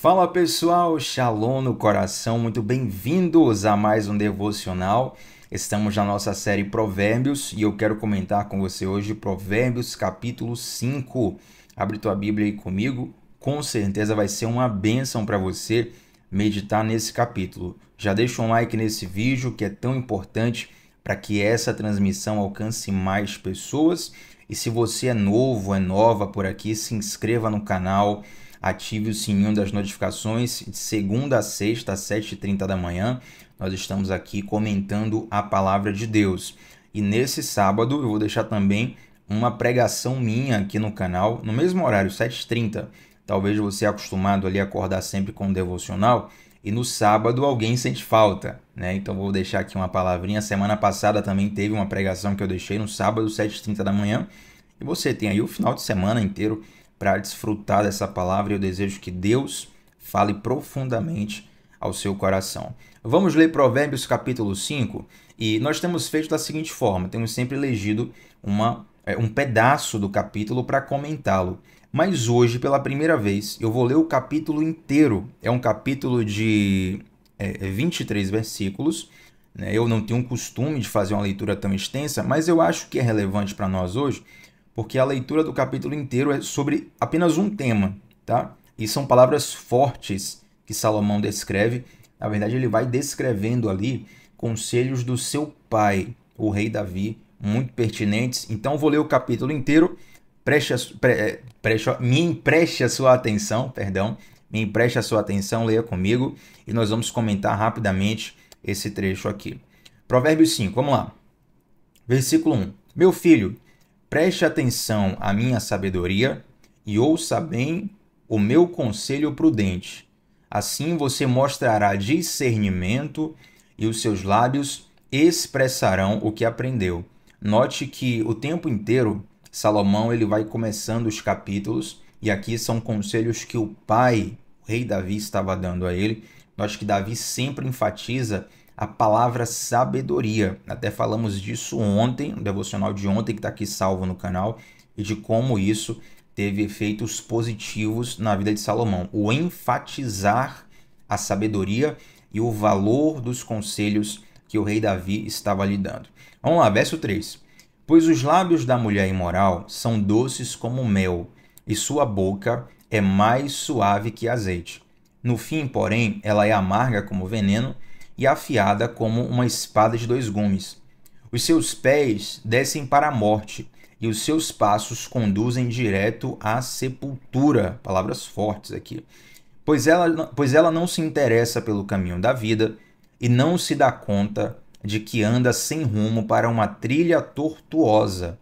Fala pessoal, Shalom no coração, muito bem-vindos a mais um devocional. Estamos na nossa série Provérbios e eu quero comentar com você hoje Provérbios capítulo 5. Abre tua Bíblia aí comigo, com certeza vai ser uma bênção para você meditar nesse capítulo. Já deixa um like nesse vídeo que é tão importante para que essa transmissão alcance mais pessoas. E se você é novo, é nova por aqui, se inscreva no canal ative o sininho das notificações de segunda a sexta, às 7h30 da manhã. Nós estamos aqui comentando a palavra de Deus. E nesse sábado eu vou deixar também uma pregação minha aqui no canal, no mesmo horário, 7h30. Talvez você é acostumado ali a acordar sempre com o devocional e no sábado alguém sente falta, né? Então vou deixar aqui uma palavrinha. Semana passada também teve uma pregação que eu deixei no sábado, 7h30 da manhã. E você tem aí o final de semana inteiro para desfrutar dessa palavra. Eu desejo que Deus fale profundamente ao seu coração. Vamos ler Provérbios capítulo 5 e nós temos feito da seguinte forma: temos sempre legido uma, é, um pedaço do capítulo para comentá-lo. Mas hoje, pela primeira vez, eu vou ler o capítulo inteiro. É um capítulo de é, 23 é versículos. Né? Eu não tenho um costume de fazer uma leitura tão extensa, mas eu acho que é relevante para nós hoje porque a leitura do capítulo inteiro é sobre apenas um tema, tá? E são palavras fortes que Salomão descreve. Na verdade, ele vai descrevendo ali conselhos do seu pai, o rei Davi, muito pertinentes. Então, vou ler o capítulo inteiro. Preste, a, pre, é, preste a, me empreste a sua atenção, perdão. Me empreste a sua atenção, leia comigo e nós vamos comentar rapidamente esse trecho aqui. Provérbios 5, vamos lá. Versículo 1. Meu filho, Preste atenção à minha sabedoria e ouça bem o meu conselho prudente. Assim você mostrará discernimento e os seus lábios expressarão o que aprendeu. Note que o tempo inteiro Salomão ele vai começando os capítulos e aqui são conselhos que o pai, o rei Davi, estava dando a ele. Note que Davi sempre enfatiza a palavra sabedoria. Até falamos disso ontem, no devocional de ontem, que está aqui salvo no canal, e de como isso teve efeitos positivos na vida de Salomão. O enfatizar a sabedoria e o valor dos conselhos que o rei Davi estava lhe dando. Vamos lá, verso 3. Pois os lábios da mulher imoral são doces como mel, e sua boca é mais suave que azeite. No fim, porém, ela é amarga como veneno e afiada como uma espada de dois gumes. Os seus pés descem para a morte e os seus passos conduzem direto à sepultura. Palavras fortes aqui. Pois ela, pois ela não se interessa pelo caminho da vida e não se dá conta de que anda sem rumo para uma trilha tortuosa.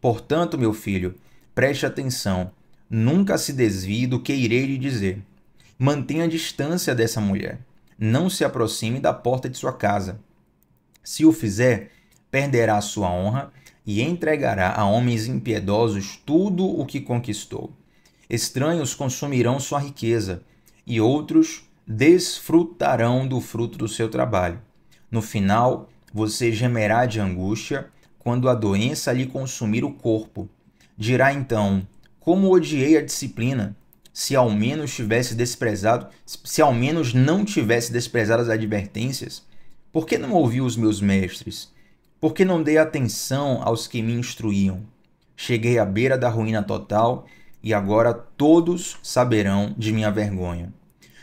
Portanto, meu filho, preste atenção, nunca se desvie do que irei lhe dizer. Mantenha a distância dessa mulher não se aproxime da porta de sua casa. Se o fizer, perderá sua honra e entregará a homens impiedosos tudo o que conquistou. Estranhos consumirão sua riqueza, e outros desfrutarão do fruto do seu trabalho. No final, você gemerá de angústia quando a doença lhe consumir o corpo. Dirá então: Como odiei a disciplina! se ao menos tivesse desprezado, se ao menos não tivesse desprezado as advertências? Por que não ouvi os meus mestres? Por que não dei atenção aos que me instruíam? Cheguei à beira da ruína total e agora todos saberão de minha vergonha.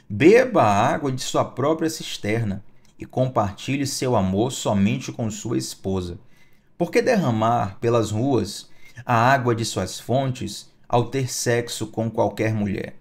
Beba a água de sua própria cisterna e compartilhe seu amor somente com sua esposa. Por que derramar pelas ruas a água de suas fontes ao ter sexo com qualquer mulher.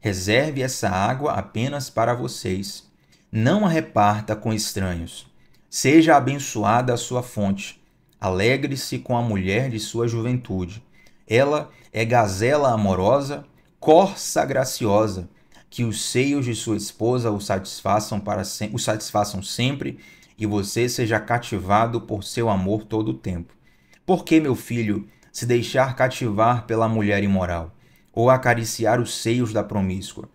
Reserve essa água apenas para vocês. Não a reparta com estranhos. Seja abençoada a sua fonte. Alegre-se com a mulher de sua juventude. Ela é gazela amorosa, corça graciosa, que os seios de sua esposa o satisfaçam, para se... o satisfaçam sempre e você seja cativado por seu amor todo o tempo. Por meu filho, se deixar cativar pela mulher imoral, ou acariciar os seios da promíscua.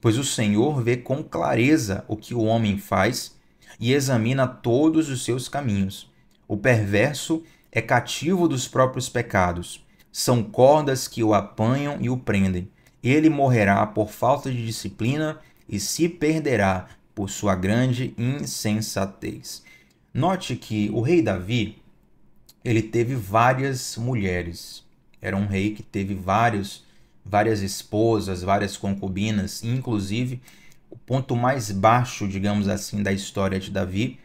Pois o Senhor vê com clareza o que o homem faz e examina todos os seus caminhos. O perverso é cativo dos próprios pecados. São cordas que o apanham e o prendem. Ele morrerá por falta de disciplina e se perderá por sua grande insensatez. Note que o rei Davi, ele teve várias mulheres. Era um rei que teve vários, várias esposas, várias concubinas, inclusive o ponto mais baixo, digamos assim, da história de Davi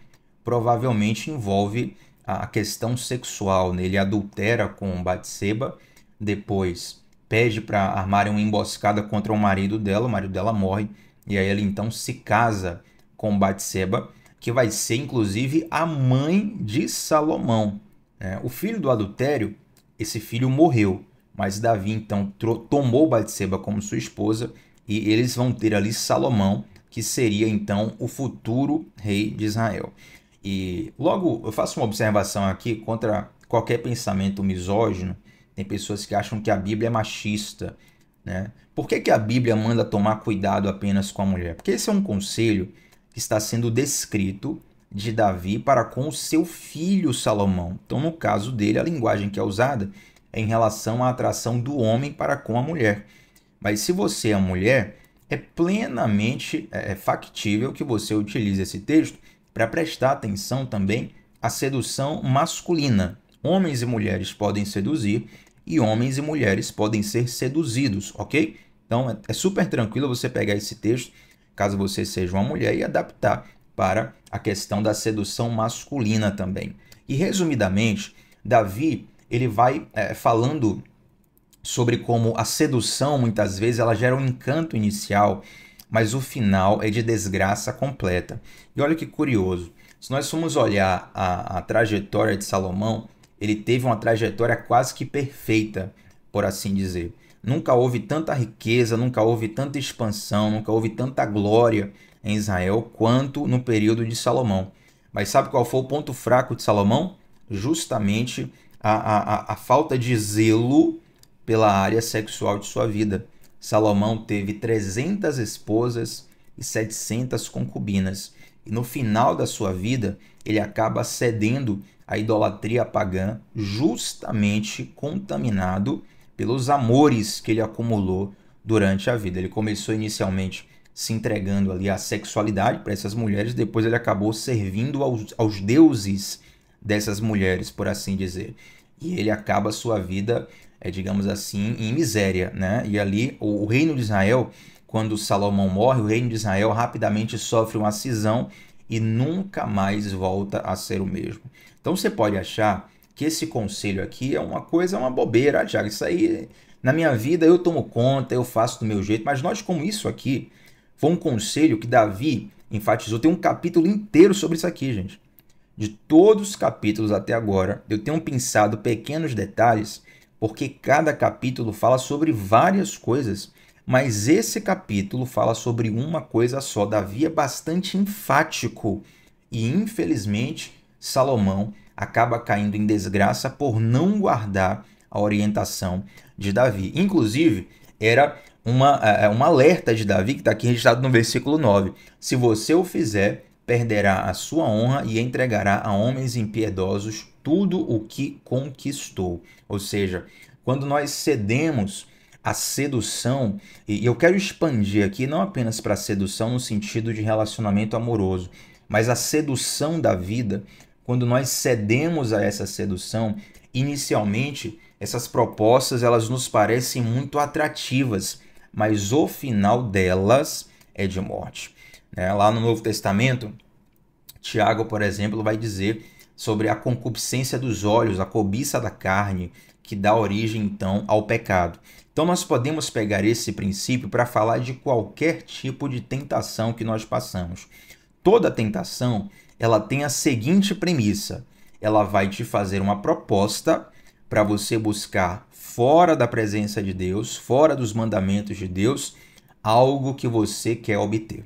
provavelmente envolve a questão sexual. Né? Ele adultera com Batseba, depois pede para armarem uma emboscada contra o marido dela, o marido dela morre, e aí ele então se casa com Batseba, que vai ser inclusive a mãe de Salomão. É, o filho do adultério, esse filho morreu, mas Davi então tomou Batseba como sua esposa e eles vão ter ali Salomão, que seria então o futuro rei de Israel. E logo eu faço uma observação aqui contra qualquer pensamento misógino. Tem pessoas que acham que a Bíblia é machista. Né? Por que, que a Bíblia manda tomar cuidado apenas com a mulher? Porque esse é um conselho que está sendo descrito de Davi para com o seu filho Salomão. Então, no caso dele, a linguagem que é usada é em relação à atração do homem para com a mulher. Mas se você é mulher, é plenamente é, é factível que você utilize esse texto para prestar atenção também à sedução masculina. Homens e mulheres podem seduzir e homens e mulheres podem ser seduzidos, ok? Então é, é super tranquilo você pegar esse texto, caso você seja uma mulher, e adaptar para a questão da sedução masculina também. E resumidamente, Davi ele vai é, falando sobre como a sedução muitas vezes ela gera um encanto inicial, mas o final é de desgraça completa. E olha que curioso, se nós formos olhar a, a trajetória de Salomão, ele teve uma trajetória quase que perfeita, por assim dizer. Nunca houve tanta riqueza, nunca houve tanta expansão, nunca houve tanta glória em Israel quanto no período de Salomão. Mas sabe qual foi o ponto fraco de Salomão? Justamente a, a, a falta de zelo pela área sexual de sua vida. Salomão teve 300 esposas e 700 concubinas. E no final da sua vida, ele acaba cedendo à idolatria pagã, justamente contaminado pelos amores que ele acumulou durante a vida. Ele começou inicialmente se entregando ali à sexualidade para essas mulheres, depois ele acabou servindo aos, aos deuses dessas mulheres, por assim dizer. E ele acaba a sua vida, é, digamos assim, em miséria. Né? E ali o, o reino de Israel, quando Salomão morre, o reino de Israel rapidamente sofre uma cisão e nunca mais volta a ser o mesmo. Então você pode achar que esse conselho aqui é uma coisa, uma bobeira, ah, Tiago, isso aí na minha vida eu tomo conta, eu faço do meu jeito, mas note como isso aqui foi um conselho que Davi enfatizou. Tem um capítulo inteiro sobre isso aqui, gente. De todos os capítulos até agora, eu tenho pensado pequenos detalhes, porque cada capítulo fala sobre várias coisas, mas esse capítulo fala sobre uma coisa só. Davi é bastante enfático e, infelizmente, Salomão acaba caindo em desgraça por não guardar a orientação de Davi. Inclusive, era uma, é, é, um alerta de Davi que está aqui registrado no versículo 9. Se você o fizer, perderá a sua honra e entregará a homens impiedosos tudo o que conquistou. Ou seja, quando nós cedemos à sedução, e eu quero expandir aqui não apenas para sedução no sentido de relacionamento amoroso, mas a sedução da vida, quando nós cedemos a essa sedução, inicialmente essas propostas elas nos parecem muito atrativas mas o final delas é de morte. Né? Lá no Novo Testamento, Tiago, por exemplo, vai dizer sobre a concupiscência dos olhos, a cobiça da carne, que dá origem então ao pecado. Então nós podemos pegar esse princípio para falar de qualquer tipo de tentação que nós passamos. Toda tentação, ela tem a seguinte premissa: ela vai te fazer uma proposta para você buscar fora da presença de Deus, fora dos mandamentos de Deus, algo que você quer obter.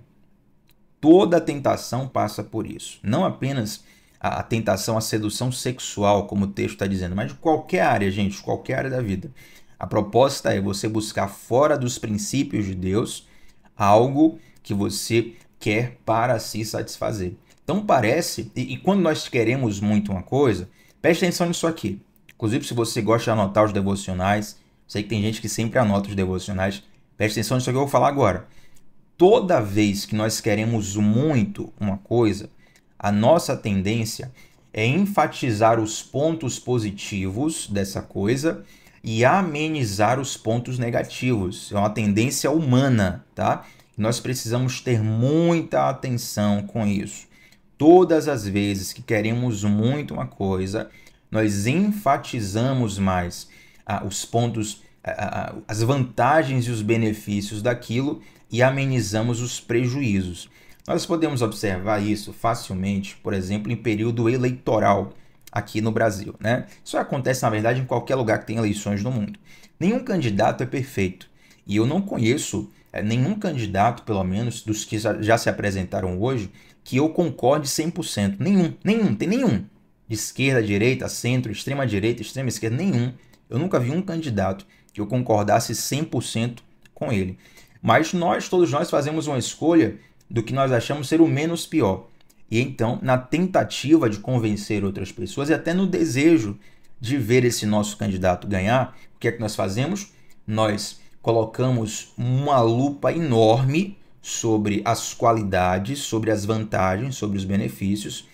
Toda tentação passa por isso. Não apenas a, tentação, a sedução sexual, como o texto está dizendo, mas de qualquer área, gente, qualquer área da vida. A proposta é você buscar fora dos princípios de Deus algo que você quer para se satisfazer. Então parece, e, e quando nós queremos muito uma coisa, preste atenção nisso aqui. Inclusive, se você gosta de anotar os devocionais, sei que tem gente que sempre anota os devocionais, preste atenção nisso que eu vou falar agora. Toda vez que nós queremos muito uma coisa, a nossa tendência é enfatizar os pontos positivos dessa coisa e amenizar os pontos negativos. É uma tendência humana, tá? Nós precisamos ter muita atenção com isso. Todas as vezes que queremos muito uma coisa, nós enfatizamos mais ah, os pontos, ah, ah, ah, as vantagens e os benefícios daquilo e amenizamos os prejuízos. Nós podemos observar isso facilmente, por exemplo, em período eleitoral aqui no Brasil. Né? Isso acontece, na verdade, em qualquer lugar que tem eleições no mundo. Nenhum candidato é perfeito. E eu não conheço eh, nenhum candidato, pelo menos dos que já se apresentaram hoje, que eu concorde 100%. Nenhum, nenhum, tem nenhum de esquerda, direita, centro, extrema direita, extrema esquerda, nenhum. Eu nunca vi um candidato que eu concordasse 100% com ele. Mas nós, todos nós, fazemos uma escolha do que nós achamos ser o menos pior. E então, na tentativa de convencer outras pessoas e até no desejo de ver esse nosso candidato ganhar, o que é que nós fazemos? Nós colocamos uma lupa enorme sobre as qualidades, sobre as vantagens, sobre os benefícios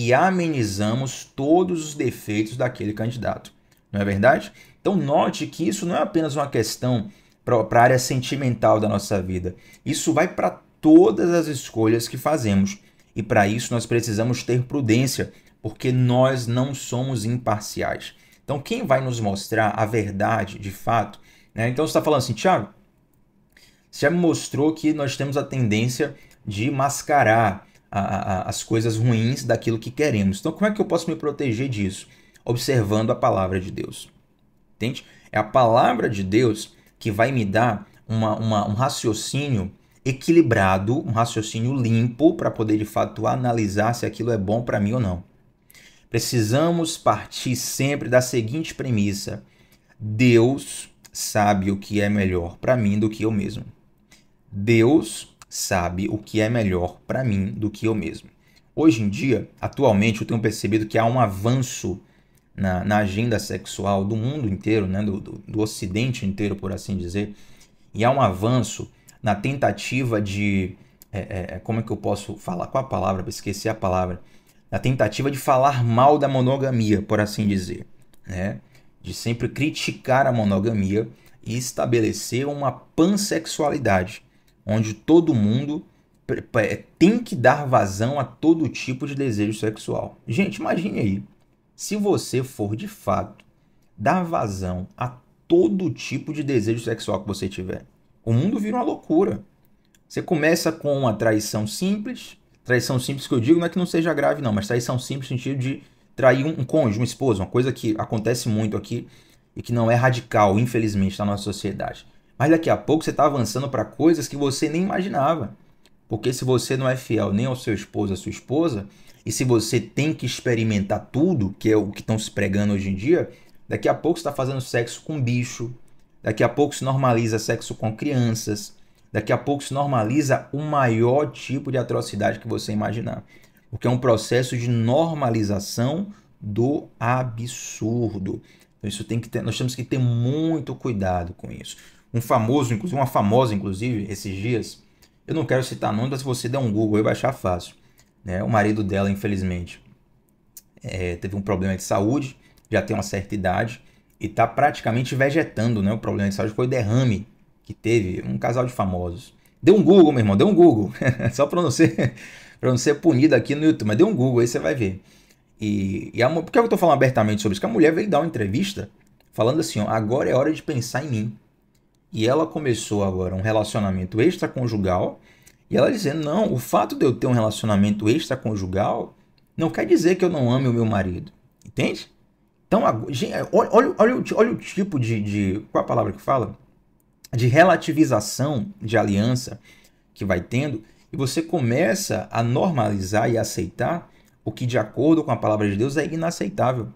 e amenizamos todos os defeitos daquele candidato. Não é verdade? Então, note que isso não é apenas uma questão para a área sentimental da nossa vida. Isso vai para todas as escolhas que fazemos. E para isso nós precisamos ter prudência, porque nós não somos imparciais. Então, quem vai nos mostrar a verdade de fato? Né? Então, você está falando assim, Tiago, você já me mostrou que nós temos a tendência de mascarar, a, a, as coisas ruins daquilo que queremos. Então, como é que eu posso me proteger disso? Observando a palavra de Deus. Entende? É a palavra de Deus que vai me dar uma, uma, um raciocínio equilibrado, um raciocínio limpo, para poder de fato analisar se aquilo é bom para mim ou não. Precisamos partir sempre da seguinte premissa: Deus sabe o que é melhor para mim do que eu mesmo. Deus sabe o que é melhor para mim do que eu mesmo. Hoje em dia, atualmente, eu tenho percebido que há um avanço na, na agenda sexual do mundo inteiro, né? Do, do, do ocidente inteiro, por assim dizer, e há um avanço na tentativa de. É, é, é como é que eu posso falar? Qual a palavra? esqueci a palavra. Na tentativa de falar mal da monogamia, por assim dizer. Né? De sempre criticar a monogamia e estabelecer uma pansexualidade onde todo mundo tem que dar vazão a todo tipo de desejo sexual. Gente, imagine aí, se você for de fato dar vazão a todo tipo de desejo sexual que você tiver, o mundo vira uma loucura. Você começa com uma traição simples, traição simples que eu digo não é que não seja grave não, mas traição simples no sentido de trair um, cônjuge, uma esposa, uma coisa que acontece muito aqui e que não é radical, infelizmente, na nossa sociedade mas daqui a pouco você está avançando para coisas que você nem imaginava. Porque se você não é fiel nem ao seu esposo, à sua esposa, e se você tem que experimentar tudo, que é o que estão se pregando hoje em dia, daqui a pouco você está fazendo sexo com bicho, daqui a pouco se normaliza sexo com crianças, daqui a pouco se normaliza o maior tipo de atrocidade que você imaginar. Porque é um processo de normalização do absurdo. Então isso tem que ter, nós temos que ter muito cuidado com isso um famoso, inclusive uma famosa, inclusive, esses dias. Eu não quero citar nome, mas se você der um Google, vai achar fácil. Né? O marido dela, infelizmente, é, teve um problema de saúde, já tem uma certa idade e está praticamente vegetando, né? O problema de saúde foi o derrame que teve, um casal de famosos. Dê um Google, meu irmão, dê um Google. Só para não, ser, não ser punido aqui no YouTube, mas dê um Google, aí você vai ver. E, e a, por que eu estou falando abertamente sobre isso? Porque a mulher veio dar uma entrevista falando assim, ó, agora é hora de pensar em mim e ela começou agora um relacionamento extraconjugal, e ela dizendo: não, o fato de eu ter um relacionamento extraconjugal não quer dizer que eu não ame o meu marido. Entende? Então, é, olha, olha, olha, olha o tipo de, de. Qual a palavra que fala? De relativização de aliança que vai tendo, e você começa a normalizar e aceitar o que, de acordo com a palavra de Deus, é inaceitável.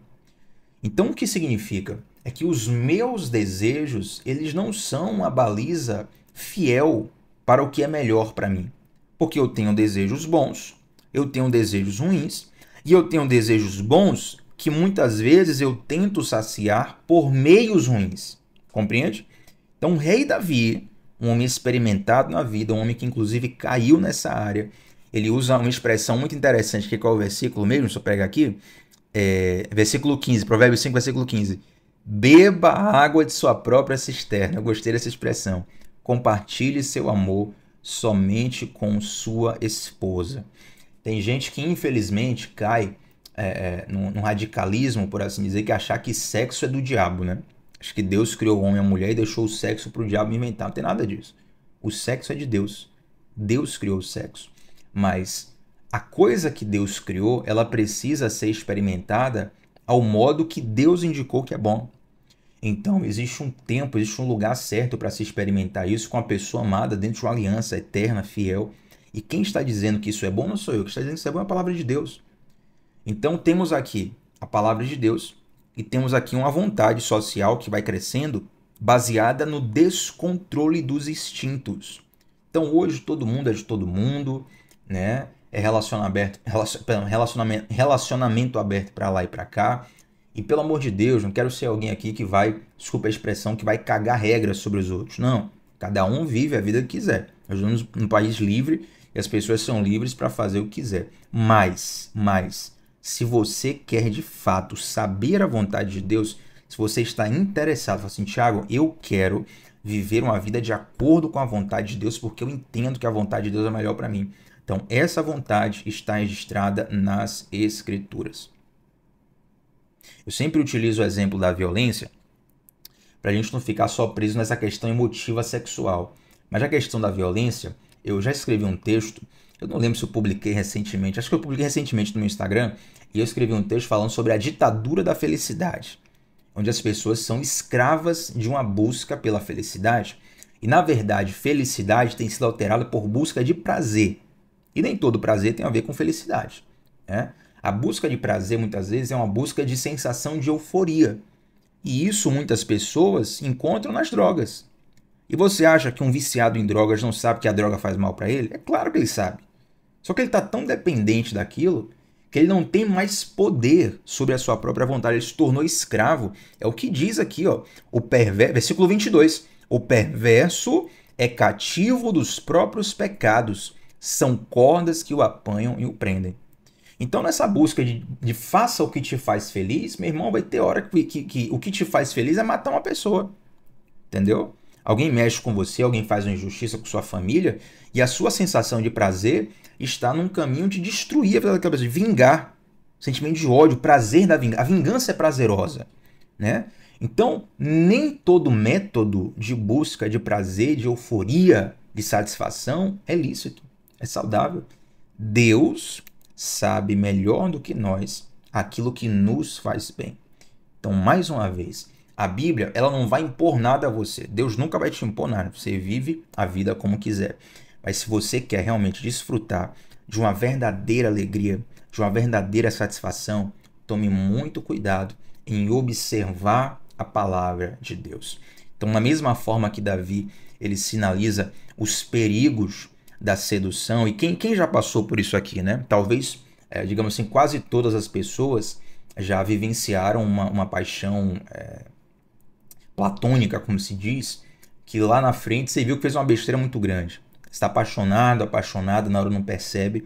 Então, o que significa? é que os meus desejos, eles não são uma baliza fiel para o que é melhor para mim. Porque eu tenho desejos bons, eu tenho desejos ruins, e eu tenho desejos bons que muitas vezes eu tento saciar por meios ruins. Compreende? Então, o rei Davi, um homem experimentado na vida, um homem que inclusive caiu nessa área, ele usa uma expressão muito interessante, que é qual é o versículo mesmo? Deixa eu pegar aqui. É, versículo 15, Provérbios 5, versículo 15 Beba a água de sua própria cisterna. Eu gostei dessa expressão. Compartilhe seu amor somente com sua esposa. Tem gente que infelizmente cai é, é, num, radicalismo, por assim dizer, que achar que sexo é do diabo, né? Acho que Deus criou o homem e a mulher e deixou o sexo para o diabo inventar. Não tem nada disso. O sexo é de Deus. Deus criou o sexo. Mas a coisa que Deus criou, ela precisa ser experimentada ao modo que Deus indicou que é bom. Então, existe um tempo, existe um lugar certo para se experimentar isso com a pessoa amada dentro de uma aliança eterna, fiel. E quem está dizendo que isso é bom não sou eu, que está dizendo que isso é bom é a palavra de Deus. Então, temos aqui a palavra de Deus e temos aqui uma vontade social que vai crescendo baseada no descontrole dos instintos. Então, hoje todo mundo é de todo mundo, né? é relaciona aberto, relacionamento, relacionamento aberto para lá e para cá. E pelo amor de Deus, não quero ser alguém aqui que vai, desculpa a expressão, que vai cagar regras sobre os outros. Não. Cada um vive a vida que quiser. Nós vivemos num país livre e as pessoas são livres para fazer o que quiser. Mas, mas, se você quer de fato saber a vontade de Deus, se você está interessado, fala assim, Tiago, eu quero viver uma vida de acordo com a vontade de Deus, porque eu entendo que a vontade de Deus é melhor para mim. Então, essa vontade está registrada nas Escrituras. Eu sempre utilizo o exemplo da violência para a gente não ficar só preso nessa questão emotiva sexual. Mas a questão da violência, eu já escrevi um texto, eu não lembro se eu publiquei recentemente, acho que eu publiquei recentemente no meu Instagram, e eu escrevi um texto falando sobre a ditadura da felicidade onde as pessoas são escravas de uma busca pela felicidade. E na verdade, felicidade tem sido alterada por busca de prazer. E nem todo prazer tem a ver com felicidade. Né? A busca de prazer, muitas vezes, é uma busca de sensação de euforia. E isso muitas pessoas encontram nas drogas. E você acha que um viciado em drogas não sabe que a droga faz mal para ele? É claro que ele sabe. Só que ele está tão dependente daquilo que ele não tem mais poder sobre a sua própria vontade, ele se tornou escravo. É o que diz aqui, ó, o perverso, versículo 22. O perverso é cativo dos próprios pecados, são cordas que o apanham e o prendem. Então, nessa busca de, de faça o que te faz feliz, meu irmão, vai ter hora que, que, que o que te faz feliz é matar uma pessoa. Entendeu? Alguém mexe com você, alguém faz uma injustiça com sua família, e a sua sensação de prazer está num caminho de destruir a vida daquela pessoa, de vingar. Sentimento de ódio, prazer da vingança. A vingança é prazerosa, né? Então, nem todo método de busca de prazer, de euforia, de satisfação é lícito, é saudável. Deus sabe melhor do que nós aquilo que nos faz bem. Então, mais uma vez, a Bíblia, ela não vai impor nada a você. Deus nunca vai te impor nada. Você vive a vida como quiser. Mas se você quer realmente desfrutar de uma verdadeira alegria, de uma verdadeira satisfação, tome muito cuidado em observar a palavra de Deus. Então, na mesma forma que Davi ele sinaliza os perigos da sedução, e quem, quem já passou por isso aqui, né? Talvez, é, digamos assim, quase todas as pessoas já vivenciaram uma, uma paixão é, platônica, como se diz, que lá na frente você viu que fez uma besteira muito grande. Está apaixonado, apaixonado, na hora não percebe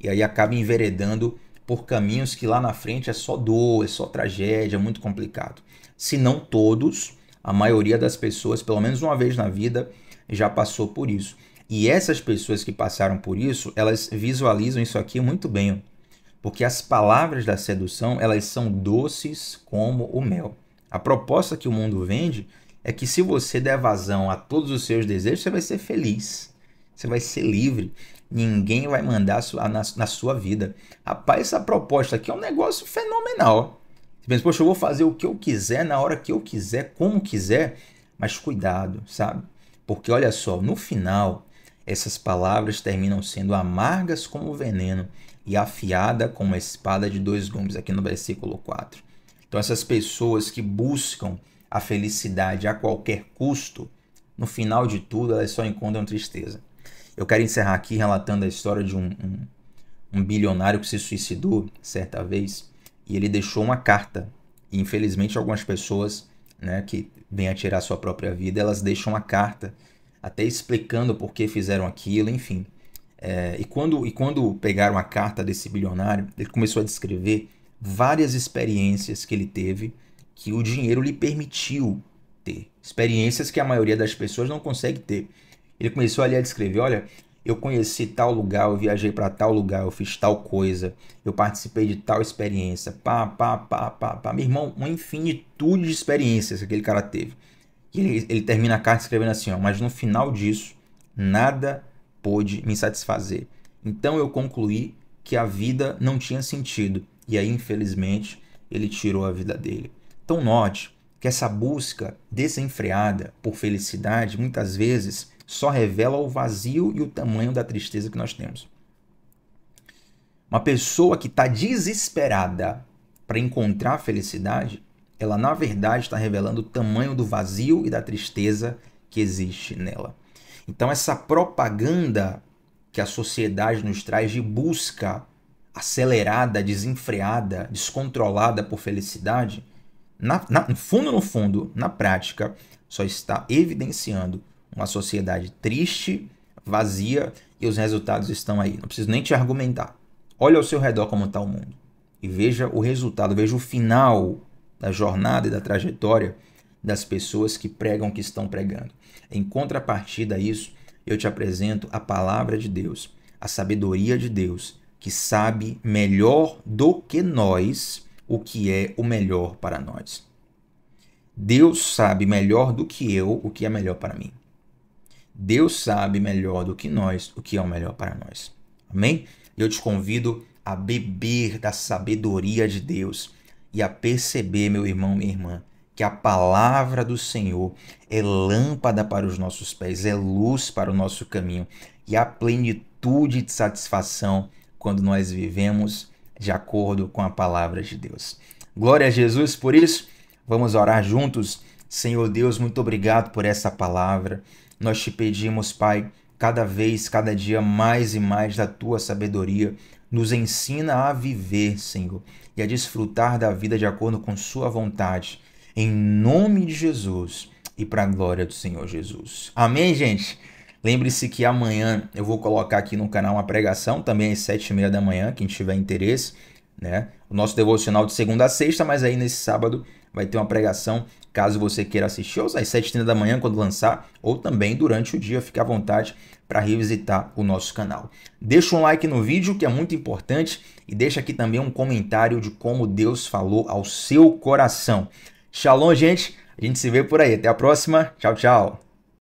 e aí acaba enveredando por caminhos que lá na frente é só dor, é só tragédia, é muito complicado. Se não todos, a maioria das pessoas, pelo menos uma vez na vida, já passou por isso. E essas pessoas que passaram por isso, elas visualizam isso aqui muito bem, porque as palavras da sedução, elas são doces como o mel. A proposta que o mundo vende é que se você der vazão a todos os seus desejos, você vai ser feliz. Você vai ser livre. Ninguém vai mandar na sua vida. Rapaz, essa proposta aqui é um negócio fenomenal. Você pensa, poxa, eu vou fazer o que eu quiser, na hora que eu quiser, como quiser. Mas cuidado, sabe? Porque olha só, no final, essas palavras terminam sendo amargas como veneno e afiada como a espada de dois gumes, aqui no versículo 4. Então, essas pessoas que buscam a felicidade a qualquer custo, no final de tudo, elas só encontram tristeza. Eu quero encerrar aqui relatando a história de um, um, um bilionário que se suicidou certa vez e ele deixou uma carta. E, infelizmente, algumas pessoas né, que vêm a tirar sua própria vida, elas deixam uma carta até explicando por que fizeram aquilo, enfim. É, e, quando, e quando pegaram a carta desse bilionário, ele começou a descrever várias experiências que ele teve que o dinheiro lhe permitiu ter. Experiências que a maioria das pessoas não consegue ter. Ele começou ali a descrever: olha, eu conheci tal lugar, eu viajei para tal lugar, eu fiz tal coisa, eu participei de tal experiência, pá, pá, pá, pá, pá. Meu irmão, uma infinitude de experiências que aquele cara teve. E ele, ele termina a carta escrevendo assim: ó, mas no final disso, nada pôde me satisfazer. Então eu concluí que a vida não tinha sentido e aí infelizmente ele tirou a vida dele. Então note que essa busca desenfreada por felicidade muitas vezes só revela o vazio e o tamanho da tristeza que nós temos. Uma pessoa que está desesperada para encontrar felicidade, ela na verdade está revelando o tamanho do vazio e da tristeza que existe nela. Então, essa propaganda que a sociedade nos traz de busca acelerada, desenfreada, descontrolada por felicidade, na, na, no fundo, no fundo, na prática, só está evidenciando uma sociedade triste, vazia e os resultados estão aí. Não preciso nem te argumentar. Olha ao seu redor como está o mundo e veja o resultado, veja o final da jornada e da trajetória das pessoas que pregam o que estão pregando. Em contrapartida a isso, eu te apresento a palavra de Deus, a sabedoria de Deus que sabe melhor do que nós o que é o melhor para nós. Deus sabe melhor do que eu o que é melhor para mim. Deus sabe melhor do que nós o que é o melhor para nós. Amém? Eu te convido a beber da sabedoria de Deus e a perceber, meu irmão, minha irmã, que a palavra do Senhor é lâmpada para os nossos pés, é luz para o nosso caminho e a plenitude de satisfação quando nós vivemos de acordo com a palavra de Deus. Glória a Jesus por isso. Vamos orar juntos. Senhor Deus, muito obrigado por essa palavra. Nós te pedimos, Pai, cada vez, cada dia mais e mais da tua sabedoria. Nos ensina a viver, Senhor, e a desfrutar da vida de acordo com Sua vontade. Em nome de Jesus e para a glória do Senhor Jesus. Amém, gente? Lembre-se que amanhã eu vou colocar aqui no canal uma pregação, também às 7h30 da manhã, quem tiver interesse. Né? O nosso devocional de segunda a sexta, mas aí nesse sábado vai ter uma pregação, caso você queira assistir, ou às 7h30 da manhã, quando lançar, ou também durante o dia, fique à vontade para revisitar o nosso canal. Deixa um like no vídeo, que é muito importante, e deixa aqui também um comentário de como Deus falou ao seu coração. Shalom, gente! A gente se vê por aí. Até a próxima. Tchau, tchau.